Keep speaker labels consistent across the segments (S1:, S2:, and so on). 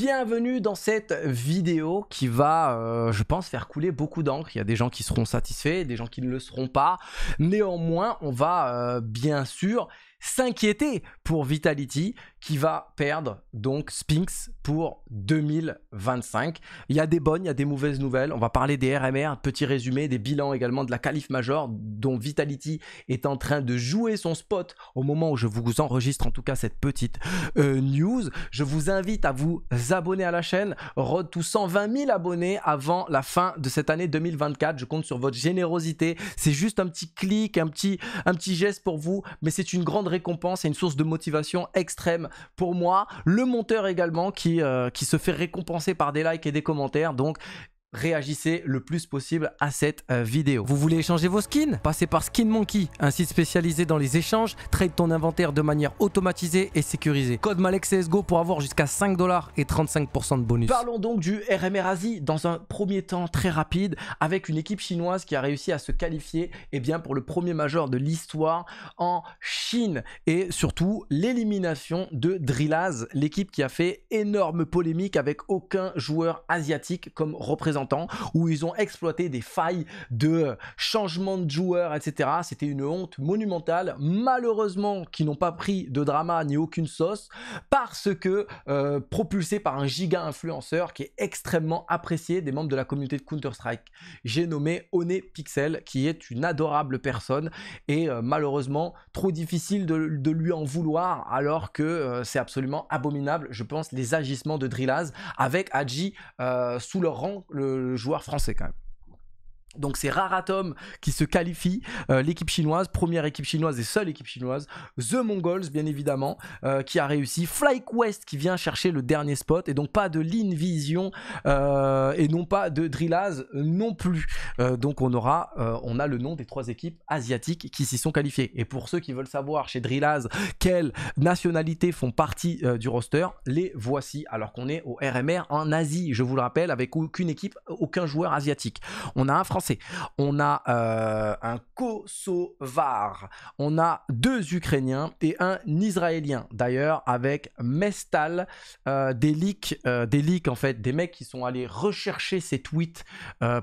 S1: Bienvenue dans cette vidéo qui va, euh, je pense, faire couler beaucoup d'encre. Il y a des gens qui seront satisfaits, des gens qui ne le seront pas. Néanmoins, on va euh, bien sûr s'inquiéter pour Vitality qui va perdre donc Spinx pour 2025. Il y a des bonnes, il y a des mauvaises nouvelles. On va parler des RMR, petit résumé, des bilans également de la calife major dont Vitality est en train de jouer son spot au moment où je vous enregistre en tout cas cette petite euh, news. Je vous invite à vous abonner à la chaîne. Road to 120 000 abonnés avant la fin de cette année 2024. Je compte sur votre générosité. C'est juste un petit clic, un petit, un petit geste pour vous, mais c'est une grande récompense et une source de motivation extrême pour moi. Le monteur également qui, euh, qui se fait récompenser par des likes et des commentaires. Donc réagissez le plus possible à cette euh, vidéo. Vous voulez échanger vos skins Passez par Skin Monkey, un site spécialisé dans les échanges, trade ton inventaire de manière automatisée et sécurisée. Code MalexCSGO pour avoir jusqu'à 5 dollars et 35% de bonus. Parlons donc du RMR Asie dans un premier temps très rapide avec une équipe chinoise qui a réussi à se qualifier eh bien, pour le premier majeur de l'histoire en Chine et surtout l'élimination de Drillaz, l'équipe qui a fait énorme polémique avec aucun joueur asiatique comme représentant où ils ont exploité des failles de changement de joueurs, etc. C'était une honte monumentale. Malheureusement, qui n'ont pas pris de drama ni aucune sauce parce que euh, propulsé par un giga influenceur qui est extrêmement apprécié des membres de la communauté de Counter-Strike. J'ai nommé One Pixel qui est une adorable personne et euh, malheureusement trop difficile de, lui en vouloir alors que euh, c'est absolument abominable, je pense, les agissements de Drillaz avec Adji sous leur rang, le joueur français quand même. Donc c'est Raratom qui se qualifie, euh, l'équipe chinoise, première équipe chinoise et seule équipe chinoise, The Mongols bien évidemment, euh, qui a réussi, FlyQuest qui vient chercher le dernier spot, et donc pas de l'Invision euh, et non pas de Drillaz non plus. Euh, donc on aura, on a le nom des trois équipes asiatiques qui s'y sont qualifiées. Et pour ceux qui veulent savoir chez Drillaz quelles nationalités font partie du roster, les voici, alors qu'on est au RMR en Asie, je vous le rappelle, avec aucune équipe, aucun joueur asiatique. On a un Français on a euh, un Kosovar. On a deux Ukrainiens et un Israélien. D'ailleurs, avec Mestal, euh, des leaks, euh, des leaks en fait, des mecs qui sont allés rechercher ces tweets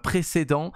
S1: précédents,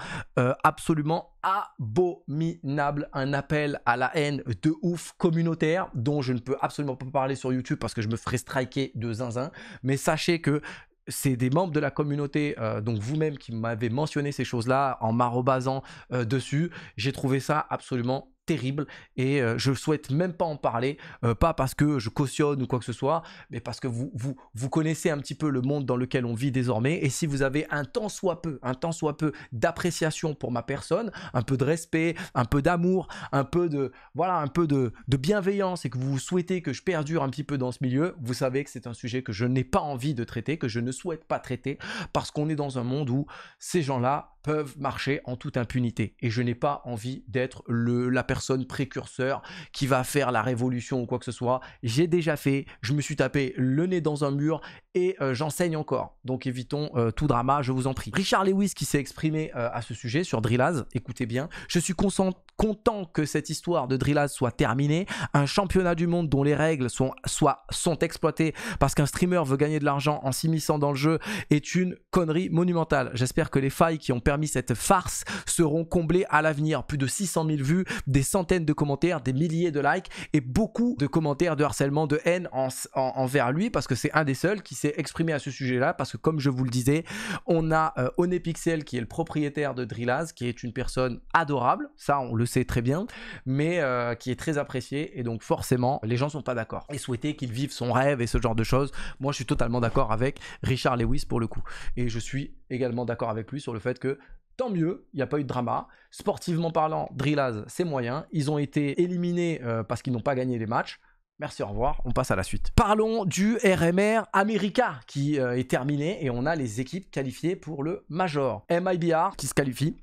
S1: absolument abominable, un appel à la haine de ouf communautaire dont je ne peux absolument pas parler sur YouTube parce que je me ferai striker de zinzin. Mais sachez que c'est des membres de la communauté, euh, donc vous-même qui m'avez mentionné ces choses-là en m'arrobasant euh, dessus. J'ai trouvé ça absolument terrible et euh, je souhaite même pas en parler, euh, pas parce que je cautionne ou quoi que ce soit, mais parce que vous, vous, vous connaissez un petit peu le monde dans lequel on vit désormais et si vous avez un tant soit peu, un tant soit peu d'appréciation pour ma personne, un peu de respect, un peu d'amour, un peu de voilà, un peu de, de bienveillance et que vous souhaitez que je perdure un petit peu dans ce milieu, vous savez que c'est un sujet que je n'ai pas envie de traiter, que je ne souhaite pas traiter parce qu'on est dans un monde où ces gens-là peuvent marcher en toute impunité. Et je n'ai pas envie d'être la personne précurseur qui va faire la révolution ou quoi que ce soit. J'ai déjà fait, je me suis tapé le nez dans un mur et euh, j'enseigne encore. Donc évitons euh, tout drama, je vous en prie. Richard Lewis qui s'est exprimé euh, à ce sujet sur Drillaz, écoutez bien, je suis content que cette histoire de Drillaz soit terminée, un championnat du monde dont les règles sont, soit, sont exploitées parce qu'un streamer veut gagner de l'argent en s'immisçant dans le jeu est une connerie monumentale. J'espère que les failles qui ont permis cette farce seront comblés à l'avenir. Plus de 600 000 vues, des centaines de commentaires, des milliers de likes et beaucoup de commentaires de harcèlement, de haine en, en, envers lui parce que c'est un des seuls qui s'est exprimé à ce sujet-là parce que comme je vous le disais, on a euh, Onepixel qui est le propriétaire de Drillaz qui est une personne adorable, ça on le sait très bien, mais euh, qui est très apprécié et donc forcément les gens sont pas d'accord et souhaiter qu'il vive son rêve et ce genre de choses. Moi je suis totalement d'accord avec Richard Lewis pour le coup et je suis également d'accord avec lui sur le fait que tant mieux, il n'y a pas eu de drama. Sportivement parlant, Drillaz, c'est moyen. Ils ont été éliminés euh, parce qu'ils n'ont pas gagné les matchs. Merci, au revoir, on passe à la suite. Parlons du RMR America qui euh, est terminé et on a les équipes qualifiées pour le Major. MIBR qui se qualifie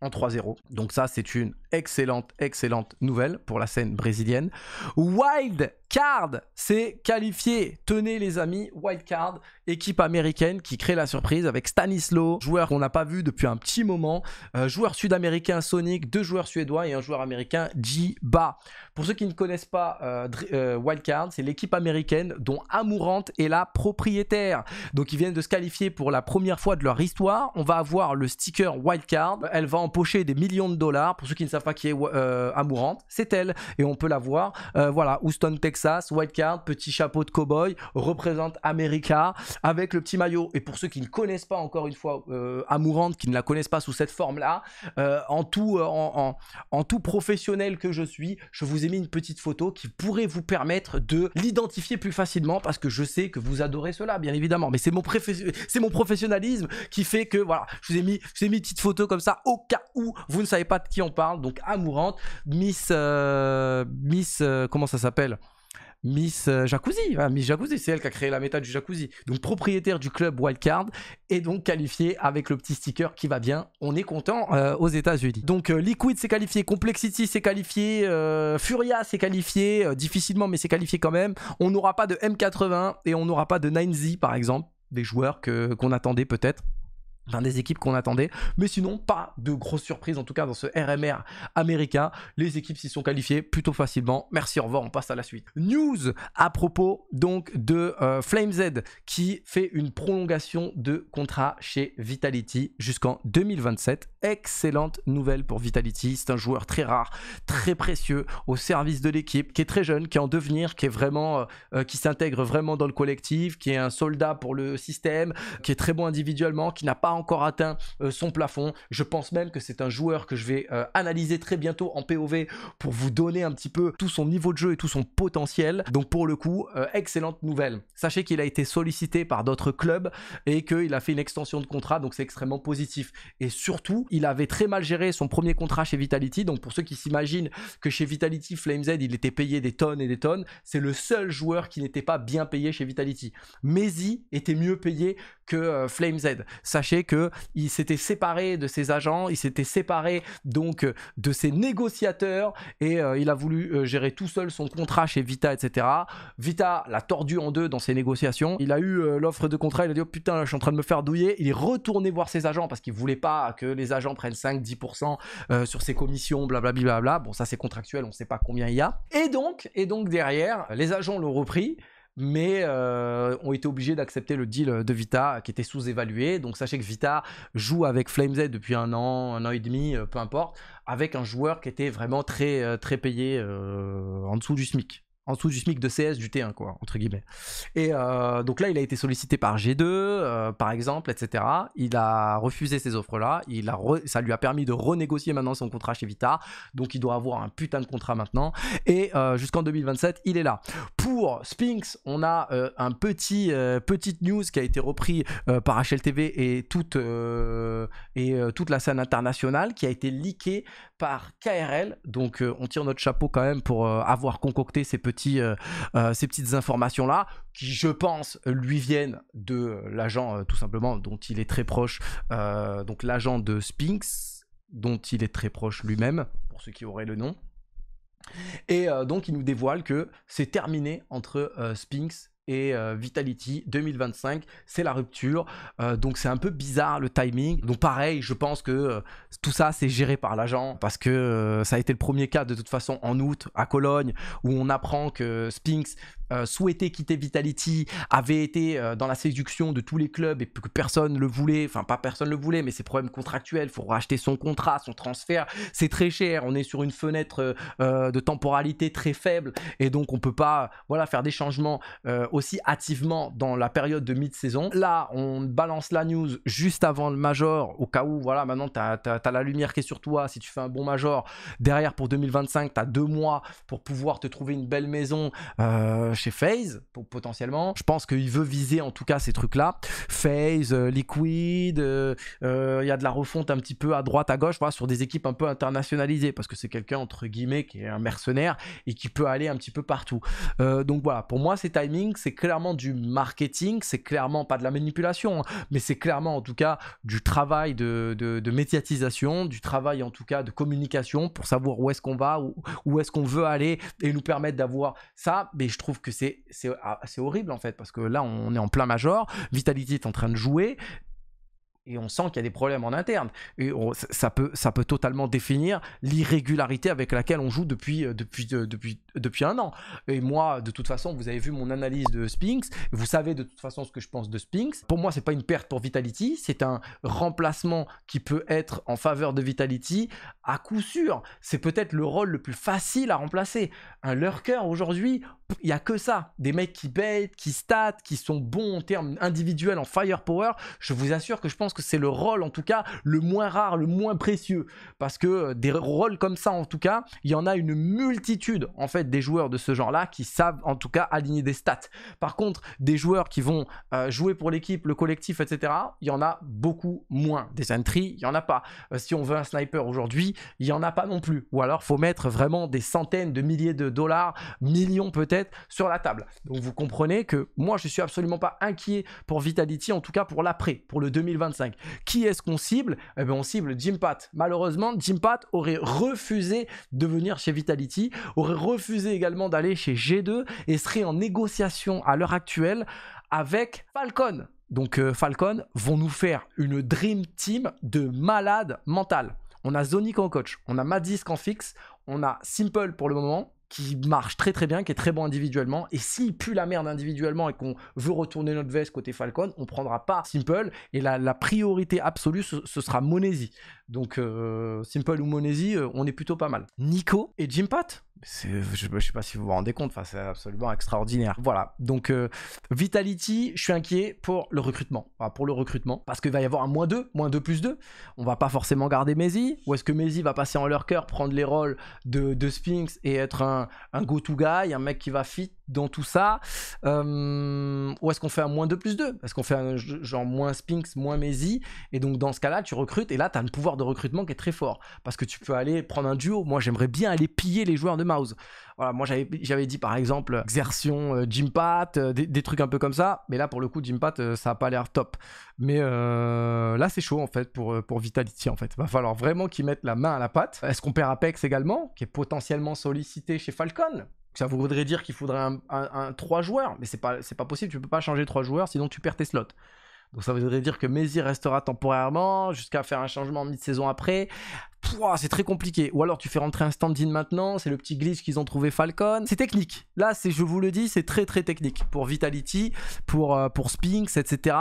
S1: en 3-0. Donc ça, c'est une excellente, excellente nouvelle pour la scène brésilienne. Wild Card s'est qualifié. Tenez les amis, Wild Card, équipe américaine qui crée la surprise avec Stanislaw, joueur qu'on n'a pas vu depuis un petit moment, euh, joueur sud-américain Sonic, deux joueurs suédois et un joueur américain Jiba. Pour ceux qui ne connaissent pas euh, euh, Wild Card, c'est l'équipe américaine dont Amourante est la propriétaire. Donc ils viennent de se qualifier pour la première fois de leur histoire. On va avoir le sticker Wild Card. Elle va empocher des millions de dollars. Pour ceux qui ne savent pas qui est euh, amourante, c'est elle. Et on peut la voir. Euh, voilà, Houston, Texas, card, petit chapeau de cowboy, représente America avec le petit maillot. Et pour ceux qui ne connaissent pas, encore une fois, euh, amourante, qui ne la connaissent pas sous cette forme-là, en, tout, en, tout professionnel que je suis, je vous ai mis une petite photo qui pourrait vous permettre de l'identifier plus facilement parce que je sais que vous adorez cela, bien évidemment. Mais c'est mon, c'est mon professionnalisme qui fait que, voilà, je vous ai mis, je vous ai mis une petite photo comme ça au cas où vous ne savez pas de qui on parle. Donc amourante. Miss. Euh, Miss. Euh, comment ça s'appelle Miss euh, Jacuzzi, Miss Jacuzzi, c'est elle qui a créé la méta du Jacuzzi. Donc propriétaire du club Wildcard et donc qualifiée avec le petit sticker qui va bien. On est content aux États-Unis. Donc Liquid s'est qualifié, Complexity s'est qualifié, Furia s'est qualifié, difficilement mais c'est qualifié quand même. On n'aura pas de M80 et on n'aura pas de 9Z par exemple, des joueurs qu'on attendait peut-être des équipes qu'on attendait. Mais sinon, pas de grosses surprises, en tout cas dans ce RMR américain. Les équipes s'y sont qualifiées plutôt facilement. Merci, au revoir, on passe à la suite. News à propos donc de FlameZ euh, Flame qui fait une prolongation de contrat chez Vitality jusqu'en 2027. Excellente nouvelle pour Vitality. C'est un joueur très rare, très précieux au service de l'équipe, qui est très jeune, qui est en devenir, qui est vraiment, euh, euh, qui s'intègre vraiment dans le collectif, qui est un soldat pour le système, qui est très bon individuellement, qui n'a pas encore atteint euh, son plafond. Je pense même que c'est un joueur que je vais euh, analyser très bientôt en POV pour vous donner un petit peu tout son niveau de jeu et tout son potentiel. Donc pour le coup, euh, excellente nouvelle. Sachez qu'il a été sollicité par d'autres clubs et qu'il a fait une extension de contrat, donc c'est extrêmement positif. Et surtout, il avait très mal géré son premier contrat chez Vitality. Donc pour ceux qui s'imaginent que chez Vitality, Flame Z, il était payé des tonnes et des tonnes, c'est le seul joueur qui n'était pas bien payé chez Vitality. Maisy était mieux payé que Flame Z. Sachez il s'était séparé de ses agents, il s'était séparé donc euh, de ses négociateurs et euh, il a voulu euh, gérer tout seul son contrat chez Vita, etc. Vita l'a tordu en deux dans ses négociations. Il a eu l'offre de contrat, il a dit oh, putain, je suis en train de me faire douiller. Il est retourné voir ses agents parce qu'il voulait pas que les agents prennent 5-10% sur ses commissions, blablabla. Bon, ça c'est contractuel, on ne sait pas combien il y a. Et donc, et donc derrière, les agents l'ont repris mais euh, ont été obligés d'accepter le deal de Vita qui était sous-évalué. Donc sachez que Vita joue avec FlameZ depuis un an, un an et demi, euh, peu importe, avec un joueur qui était vraiment très, euh, très payé en dessous du SMIC en dessous du SMIC de CS du T1, quoi, entre guillemets. Et euh, donc là, il a été sollicité par G2, euh, par exemple, etc. Il a refusé ces offres-là. Il a Ça lui a permis de renégocier maintenant son contrat chez Vita. Donc il doit avoir un putain de contrat maintenant. Et euh, jusqu'en 2027, il est là. Pour Sphinx, on a un petit petite news qui a été repris par HLTV et toute et toute la scène internationale qui a été leakée par KRL. Donc euh, on tire notre chapeau quand même pour euh, avoir concocté ces, petits, euh, ces petites informations-là, qui je pense lui viennent de l'agent tout simplement dont il est très proche, donc l'agent de Sphinx, dont il est très proche lui-même, pour ceux qui auraient le nom. Et donc il nous dévoile que c'est terminé entre Sphinx et euh, Vitality 2025, c'est la rupture. Euh, donc c'est un peu bizarre le timing. Donc pareil, je pense que euh, tout ça c'est géré par l'agent parce que ça a été le premier cas de toute façon en août à Cologne où on apprend que Spinks euh, souhaité souhaitait quitter Vitality, avait été euh, dans la séduction de tous les clubs et que personne le voulait, enfin pas personne le voulait, mais ses problèmes contractuels, faut racheter son contrat, son transfert, c'est très cher, on est sur une fenêtre euh, de temporalité très faible et donc on peut pas voilà faire des changements aussi hâtivement dans la période de mi saison Là, on balance la news juste avant le major au cas où voilà, maintenant tu as, as, la lumière qui est sur toi, si tu fais un bon major, derrière pour 2025, tu as deux mois pour pouvoir te trouver une belle maison phase potentiellement. Je pense qu'il veut viser en tout cas ces trucs-là. phase euh, Liquid, euh, euh, il y a de la refonte un petit peu à droite, à gauche, voilà, sur des équipes un peu internationalisées, parce que c'est quelqu'un, entre guillemets, qui est un mercenaire et qui peut aller un petit peu partout. donc voilà, pour moi, ces timings, c'est clairement du marketing, c'est clairement pas de la manipulation, hein, mais c'est clairement en tout cas du travail de, médiatisation, du travail en tout cas de communication pour savoir où est-ce qu'on va, où, où est-ce qu'on veut aller et nous permettre d'avoir ça. Mais je trouve que ah, c'est horrible en fait, parce que là on est en plein major, Vitality est en train de jouer, et on sent qu'il y a des problèmes en interne. Et ça, peut, ça peut totalement définir l'irrégularité avec laquelle on joue depuis, euh, depuis, euh, depuis, depuis un an. Et moi, de toute façon, vous avez vu mon analyse de Spinks. Vous savez de toute façon ce que je pense de Spinks. Pour moi, c'est pas une perte pour Vitality. C'est un remplacement qui peut être en faveur de Vitality à coup sûr. C'est peut-être le rôle le plus facile à remplacer. Un lurker aujourd'hui, il n'y a que ça. Des mecs qui bait, qui statent, qui sont bons en termes individuels, en firepower. Je vous assure que je pense que c'est le rôle en tout cas le moins rare, le moins précieux. Parce que euh, des rôles comme ça en tout cas, il y en a une multitude en fait des joueurs de ce genre-là qui savent en tout cas aligner des stats. Par contre, des joueurs qui vont euh, jouer pour l'équipe, le collectif, etc., il y en a beaucoup moins. Des entries, il n'y en a pas. Euh, si on veut un sniper aujourd'hui, il n'y en a pas non plus. Ou alors, faut mettre vraiment des centaines de milliers de dollars, millions peut-être, sur la table. Donc vous comprenez que moi, je ne suis absolument pas inquiet pour Vitality, en tout cas pour l'après, pour le 2025. Qui est-ce qu'on cible Eh ben, on cible Jim Pat. Malheureusement, Jim Pat aurait refusé de venir chez Vitality, aurait refusé également d'aller chez G2 et serait en négociation à l'heure actuelle avec Falcon. Donc euh, Falcon vont nous faire une dream team de malades mentales. On a Zonic en coach, on a Madis en fixe, on a Simple pour le moment, qui marche très très bien, qui est très bon individuellement. Et s'il pue la merde individuellement et qu'on veut retourner notre veste côté Falcon, on prendra pas Simple. Et la, priorité absolue, ce, sera Monesi. Donc euh, Simple ou Monesi, euh, on est plutôt pas mal. Nico et Jim Pat je, ne sais pas si vous vous rendez compte, c'est absolument extraordinaire. Voilà, donc euh, Vitality, je suis inquiet pour le recrutement. pour le recrutement, parce qu'il va y avoir un moins 2, moins 2 plus 2. On va pas forcément garder Maisy Ou est-ce que Maisy va passer en leur cœur, prendre les rôles de Sphinx et être un un, go-to guy, un mec qui va fit, dans tout ça euh, Ou est-ce qu'on fait un moins 2 plus 2 Est-ce qu'on fait un genre moins Spinks, moins Maisy Et donc dans ce cas-là, tu recrutes et là, tu as un pouvoir de recrutement qui est très fort. Parce que tu peux aller prendre un duo. Moi, j'aimerais bien aller piller les joueurs de Mouse. Voilà, moi j'avais dit par exemple exertion, Jimpat, euh, euh, des, trucs un peu comme ça. Mais là, pour le coup, gym euh, ça a pas l'air top. Mais là, c'est chaud en fait pour, pour Vitality en fait. Va falloir vraiment qu'ils mettent la main à la patte. Est-ce qu'on perd Apex également, qui est potentiellement sollicité chez Falcon ça voudrait dire qu'il faudrait un, trois joueurs, mais c'est pas, c'est pas possible, tu peux pas changer trois joueurs, sinon tu perds tes slots. Donc ça voudrait dire que Messi restera temporairement jusqu'à faire un changement en mi-saison après. c'est très compliqué. Ou alors tu fais rentrer un stand-in maintenant, c'est le petit glitch qu'ils ont trouvé Falcon. C'est technique. Là, c'est, je vous le dis, c'est très très technique. Pour Vitality, pour, euh, pour Spinks, etc.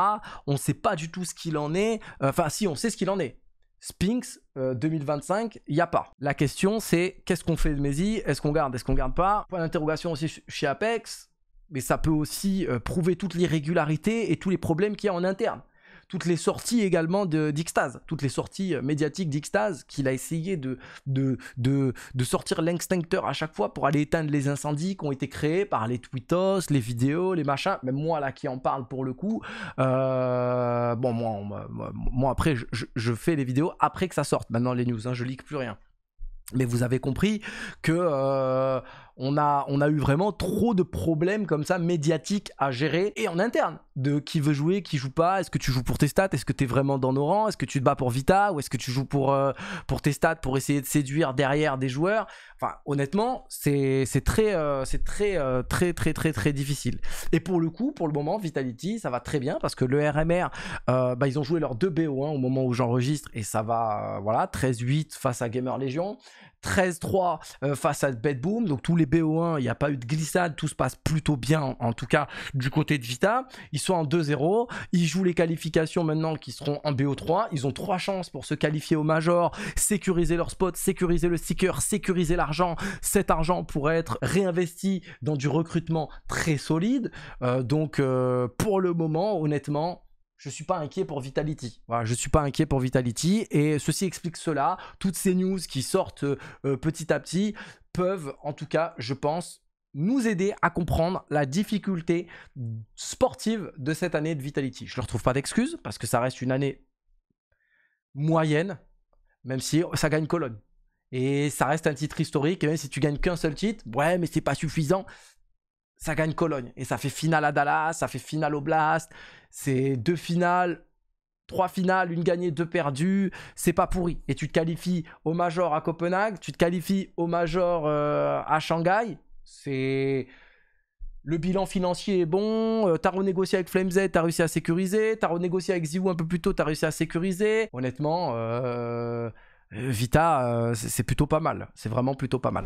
S1: On ne sait pas du tout ce qu'il en est. Enfin si, on sait ce qu'il en est. Sphinx 2025, il n'y a pas. La question c'est qu'est-ce qu'on fait de Messi Est-ce qu'on garde Est-ce qu'on garde pas Point d'interrogation aussi chez Apex, mais ça peut aussi euh, prouver prouver toute l'irrégularité et tous les problèmes qu'il y a en interne toutes les sorties également d'Ixtase, toutes les sorties euh, médiatiques d'Ixtase, qu'il a essayé de, de, de, de sortir l'extincteur à chaque fois pour aller éteindre les incendies qui ont été créés par les tweetos, les vidéos, les machins, même moi là qui en parle pour le coup. Euh, bon, moi, moi, après, je, fais les vidéos après que ça sorte, maintenant les news, hein, je lis plus rien. Mais vous avez compris que euh, on a, on a eu vraiment trop de problèmes comme ça médiatiques à gérer et en interne de qui veut jouer, qui joue pas, est-ce que tu joues pour tes stats, est-ce que tu es vraiment dans nos rangs, est-ce que tu te bats pour Vita ou est-ce que tu joues pour, euh, pour tes stats pour essayer de séduire derrière des joueurs. Enfin, honnêtement, c'est très, euh, très, euh, très, très, très, très difficile. Et pour le coup, pour le moment, Vitality, ça va très bien parce que le RMR, bah, ils ont joué leurs deux BO1 au moment où j'enregistre et ça va, voilà, 13-8 face à Gamer Legion. 13-3 euh, face à Bad Boom. Donc tous les BO1, il n'y a pas eu de glissade, tout se passe plutôt bien, en, tout cas du côté de Vita. Ils sont en 2-0, ils jouent les qualifications maintenant qui seront en BO3. Ils ont trois chances pour se qualifier au Major, sécuriser leur spot, sécuriser le sticker, sécuriser l'argent. Cet argent pourrait être réinvesti dans du recrutement très solide. Euh, donc euh, pour le moment, honnêtement, je suis pas inquiet pour Vitality. Voilà, je suis pas inquiet pour Vitality et ceci explique cela. Toutes ces news qui sortent euh, petit à petit peuvent, en tout cas, je pense, nous aider à comprendre la difficulté sportive de cette année de Vitality. Je ne leur trouve pas d'excuses parce que ça reste une année moyenne, même si ça gagne Cologne. Et ça reste un titre historique, et même si tu gagnes qu'un seul titre, ouais, mais c'est pas suffisant. Ça gagne Cologne et ça fait finale à Dallas, ça fait finale au Blast c'est deux finales, trois finales, une gagnée, deux perdues, c'est pas pourri. Et tu te qualifies au major à Copenhague, tu te qualifies au major euh, à Shanghai, c'est le bilan financier est bon, euh, t'as renégocié avec FlameZ, t'as réussi à sécuriser, t'as renégocié avec Ziwu un peu plus tôt, t'as réussi à sécuriser. Honnêtement, euh, Vita, c'est plutôt pas mal, c'est vraiment plutôt pas mal.